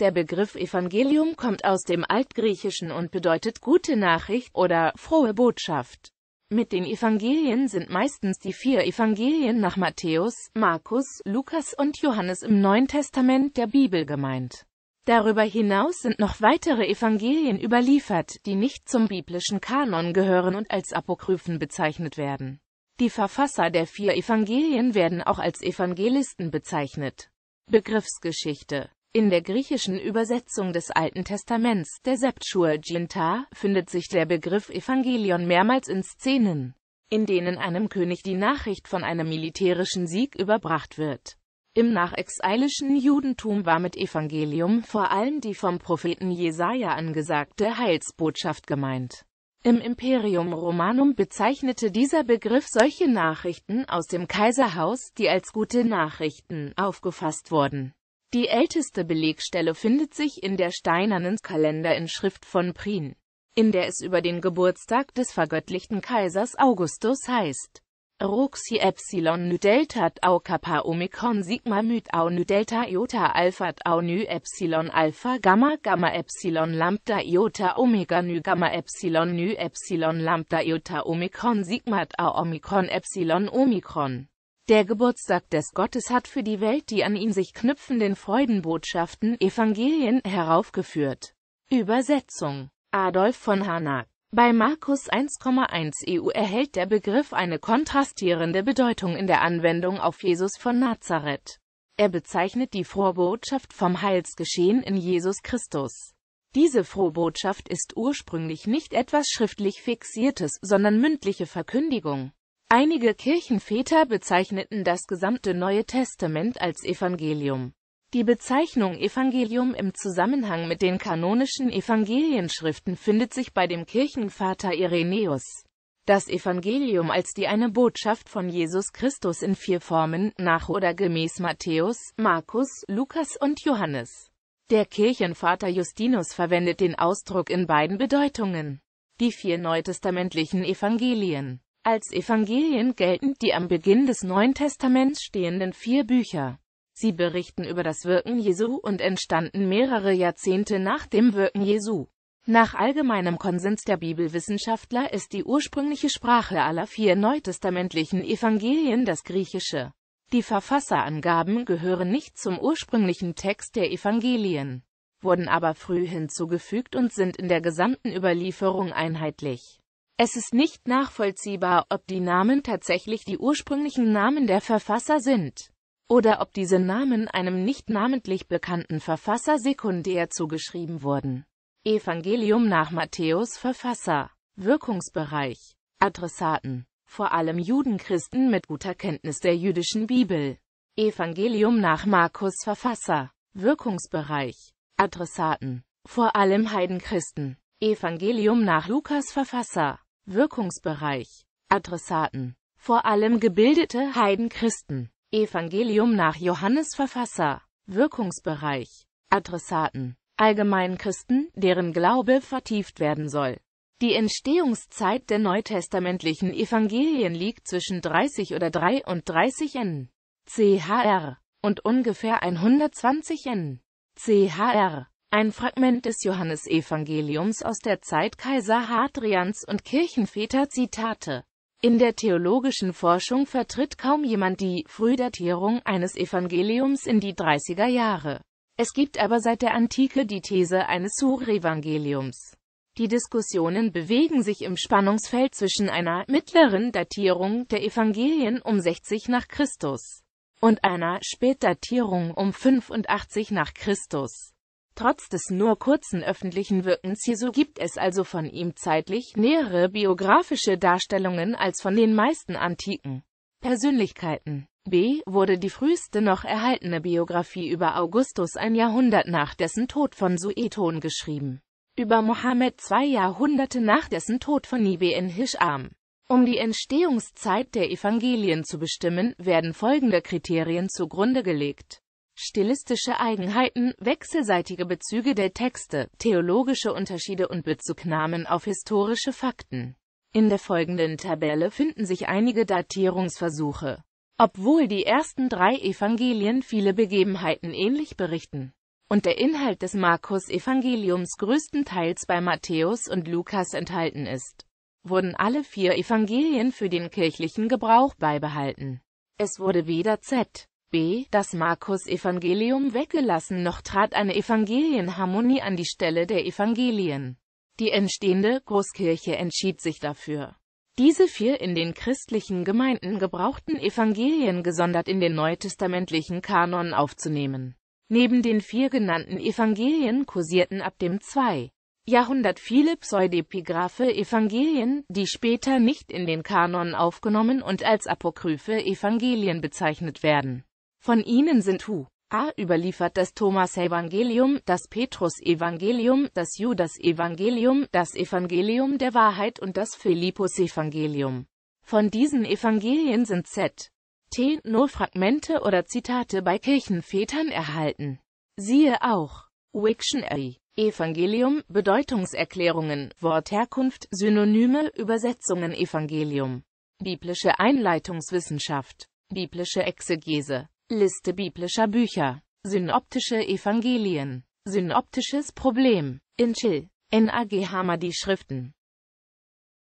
Der Begriff Evangelium kommt aus dem Altgriechischen und bedeutet gute Nachricht oder frohe Botschaft. Mit den Evangelien sind meistens die vier Evangelien nach Matthäus, Markus, Lukas und Johannes im Neuen Testament der Bibel gemeint. Darüber hinaus sind noch weitere Evangelien überliefert, die nicht zum biblischen Kanon gehören und als Apokryphen bezeichnet werden. Die Verfasser der vier Evangelien werden auch als Evangelisten bezeichnet. Begriffsgeschichte in der griechischen Übersetzung des Alten Testaments, der Septuaginta, findet sich der Begriff Evangelion mehrmals in Szenen, in denen einem König die Nachricht von einem militärischen Sieg überbracht wird. Im nachexilischen Judentum war mit Evangelium vor allem die vom Propheten Jesaja angesagte Heilsbotschaft gemeint. Im Imperium Romanum bezeichnete dieser Begriff solche Nachrichten aus dem Kaiserhaus, die als gute Nachrichten aufgefasst wurden. Die älteste Belegstelle findet sich in der steinernen Kalenderinschrift von Prien, in der es über den Geburtstag des vergöttlichten Kaisers Augustus heißt. Roxy Epsilon nu Delta Tau Kappa Omikron Sigma Myt Au nu Delta Iota Alpha Tau nu Epsilon Alpha Gamma Gamma Epsilon Lambda Iota Omega nu Gamma Epsilon nu Epsilon Lambda Iota Omikron Sigma Tau Omikron Epsilon Omikron der Geburtstag des Gottes hat für die Welt die an ihn sich knüpfenden Freudenbotschaften, Evangelien, heraufgeführt. Übersetzung Adolf von Hanak bei Markus 1,1 EU e erhält der Begriff eine kontrastierende Bedeutung in der Anwendung auf Jesus von Nazareth. Er bezeichnet die Frohbotschaft vom Heilsgeschehen in Jesus Christus. Diese Frohbotschaft ist ursprünglich nicht etwas schriftlich Fixiertes, sondern mündliche Verkündigung. Einige Kirchenväter bezeichneten das gesamte Neue Testament als Evangelium. Die Bezeichnung Evangelium im Zusammenhang mit den kanonischen Evangelienschriften findet sich bei dem Kirchenvater Irenäus. Das Evangelium als die eine Botschaft von Jesus Christus in vier Formen, nach oder gemäß Matthäus, Markus, Lukas und Johannes. Der Kirchenvater Justinus verwendet den Ausdruck in beiden Bedeutungen. Die vier neutestamentlichen Evangelien als Evangelien gelten die am Beginn des Neuen Testaments stehenden vier Bücher. Sie berichten über das Wirken Jesu und entstanden mehrere Jahrzehnte nach dem Wirken Jesu. Nach allgemeinem Konsens der Bibelwissenschaftler ist die ursprüngliche Sprache aller vier neutestamentlichen Evangelien das Griechische. Die Verfasserangaben gehören nicht zum ursprünglichen Text der Evangelien, wurden aber früh hinzugefügt und sind in der gesamten Überlieferung einheitlich. Es ist nicht nachvollziehbar, ob die Namen tatsächlich die ursprünglichen Namen der Verfasser sind oder ob diese Namen einem nicht namentlich bekannten Verfasser sekundär zugeschrieben wurden. Evangelium nach Matthäus Verfasser Wirkungsbereich Adressaten vor allem Judenchristen mit guter Kenntnis der jüdischen Bibel. Evangelium nach Markus Verfasser Wirkungsbereich Adressaten vor allem Heidenchristen. Evangelium nach Lukas Verfasser Wirkungsbereich Adressaten vor allem gebildete Heidenchristen. Evangelium nach Johannes Verfasser Wirkungsbereich Adressaten allgemein Christen, deren Glaube vertieft werden soll. Die Entstehungszeit der neutestamentlichen Evangelien liegt zwischen 30 oder 33 n. CHR und ungefähr 120 n. CHR. Ein Fragment des Johannesevangeliums aus der Zeit Kaiser Hadrians und Kirchenväter Zitate in der theologischen Forschung vertritt kaum jemand die Frühdatierung eines Evangeliums in die 30er Jahre. Es gibt aber seit der Antike die These eines Surevangeliums. Die Diskussionen bewegen sich im Spannungsfeld zwischen einer mittleren Datierung der Evangelien um 60 nach Christus und einer Spätdatierung um 85 nach Christus. Trotz des nur kurzen öffentlichen Wirkens Jesu gibt es also von ihm zeitlich nähere biografische Darstellungen als von den meisten antiken Persönlichkeiten. B. wurde die früheste noch erhaltene Biografie über Augustus ein Jahrhundert nach dessen Tod von Sueton geschrieben. Über Mohammed zwei Jahrhunderte nach dessen Tod von in Hisham. Um die Entstehungszeit der Evangelien zu bestimmen, werden folgende Kriterien zugrunde gelegt stilistische Eigenheiten, wechselseitige Bezüge der Texte, theologische Unterschiede und Bezugnahmen auf historische Fakten. In der folgenden Tabelle finden sich einige Datierungsversuche. Obwohl die ersten drei Evangelien viele Begebenheiten ähnlich berichten und der Inhalt des Markus-Evangeliums größtenteils bei Matthäus und Lukas enthalten ist, wurden alle vier Evangelien für den kirchlichen Gebrauch beibehalten. Es wurde weder Z b. Das Markus-Evangelium weggelassen noch trat eine Evangelienharmonie an die Stelle der Evangelien. Die entstehende Großkirche entschied sich dafür, diese vier in den christlichen Gemeinden gebrauchten Evangelien gesondert in den neutestamentlichen Kanon aufzunehmen. Neben den vier genannten Evangelien kursierten ab dem 2. Jahrhundert viele pseudepigraphe Evangelien, die später nicht in den Kanon aufgenommen und als apokryphe Evangelien bezeichnet werden. Von ihnen sind Hu. A. überliefert das Thomas-Evangelium, das Petrus-Evangelium, das Judas-Evangelium, das Evangelium der Wahrheit und das Philippus-Evangelium. Von diesen Evangelien sind Z. T. nur Fragmente oder Zitate bei Kirchenvätern erhalten. Siehe auch Wiktionary, Evangelium, Bedeutungserklärungen, Wortherkunft, Synonyme, Übersetzungen Evangelium, biblische Einleitungswissenschaft, biblische Exegese, Liste biblischer Bücher Synoptische Evangelien Synoptisches Problem In NAG Hammer die Schriften